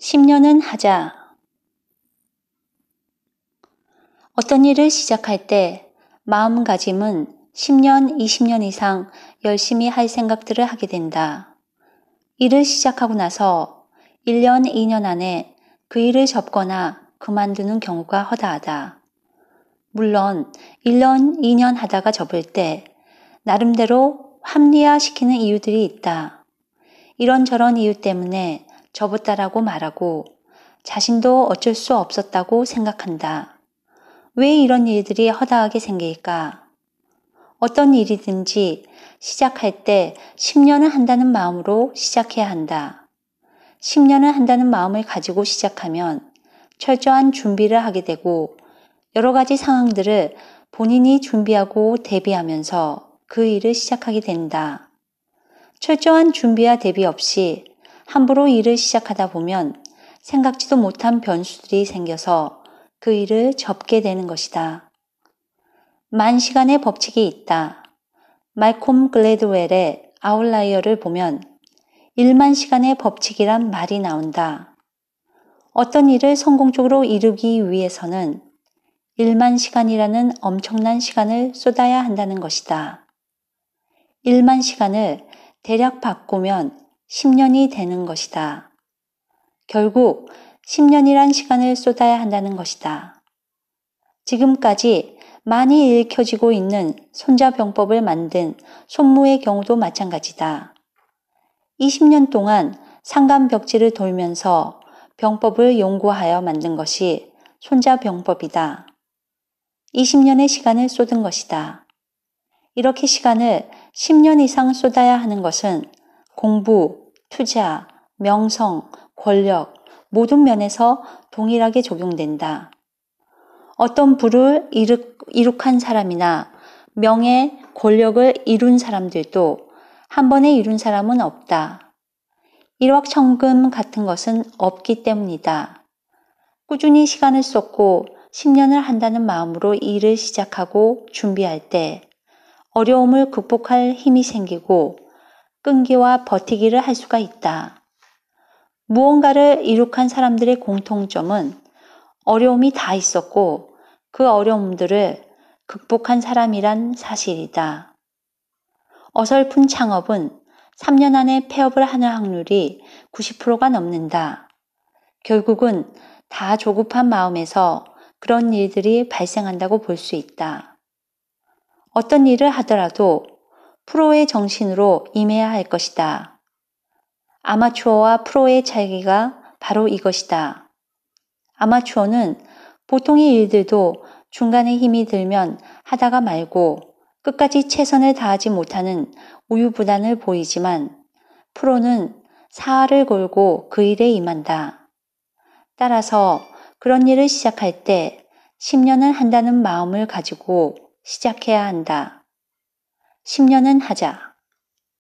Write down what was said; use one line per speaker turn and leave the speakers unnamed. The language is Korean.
10년은 하자. 어떤 일을 시작할 때 마음가짐은 10년, 20년 이상 열심히 할 생각들을 하게 된다. 일을 시작하고 나서 1년, 2년 안에 그 일을 접거나 그만두는 경우가 허다하다. 물론 1년, 2년 하다가 접을 때 나름대로 합리화시키는 이유들이 있다. 이런저런 이유 때문에 접었다라고 말하고 자신도 어쩔 수 없었다고 생각한다. 왜 이런 일들이 허다하게 생길까? 어떤 일이든지 시작할 때 10년을 한다는 마음으로 시작해야 한다. 10년을 한다는 마음을 가지고 시작하면 철저한 준비를 하게 되고 여러 가지 상황들을 본인이 준비하고 대비하면서 그 일을 시작하게 된다. 철저한 준비와 대비 없이 함부로 일을 시작하다 보면 생각지도 못한 변수들이 생겨서 그 일을 접게 되는 것이다. 만 시간의 법칙이 있다. 말콤 글래드웰의 아웃라이어를 보면 1만 시간의 법칙이란 말이 나온다. 어떤 일을 성공적으로 이루기 위해서는 1만 시간이라는 엄청난 시간을 쏟아야 한다는 것이다. 1만 시간을 대략 바꾸면 10년이 되는 것이다. 결국 10년이란 시간을 쏟아야 한다는 것이다. 지금까지 많이 읽혀지고 있는 손자병법을 만든 손무의 경우도 마찬가지다. 20년 동안 상간벽지를 돌면서 병법을 연구하여 만든 것이 손자병법이다. 20년의 시간을 쏟은 것이다. 이렇게 시간을 10년 이상 쏟아야 하는 것은 공부, 투자, 명성, 권력 모든 면에서 동일하게 적용된다. 어떤 부를 이룩, 한 사람이나 명예, 권력을 이룬 사람들도 한 번에 이룬 사람은 없다. 일확천금 같은 것은 없기 때문이다. 꾸준히 시간을 쏟고 10년을 한다는 마음으로 일을 시작하고 준비할 때 어려움을 극복할 힘이 생기고 끈기와 버티기를 할 수가 있다. 무언가를 이룩한 사람들의 공통점은 어려움이 다 있었고 그 어려움들을 극복한 사람이란 사실이다. 어설픈 창업은 3년 안에 폐업을 하는 확률이 90%가 넘는다. 결국은 다 조급한 마음에서 그런 일들이 발생한다고 볼 수 있다. 어떤 일을 하더라도 프로의 정신으로 임해야 할 것이다. 아마추어와 프로의 차이가 바로 이것이다. 아마추어는 보통의 일들도 중간에 힘이 들면 하다가 말고 끝까지 최선을 다하지 못하는 우유부단을 보이지만 프로는 사활을 걸고 그 일에 임한다. 따라서 그런 일을 시작할 때 10년을 한다는 마음을 가지고 시작해야 한다. 10년은 하자.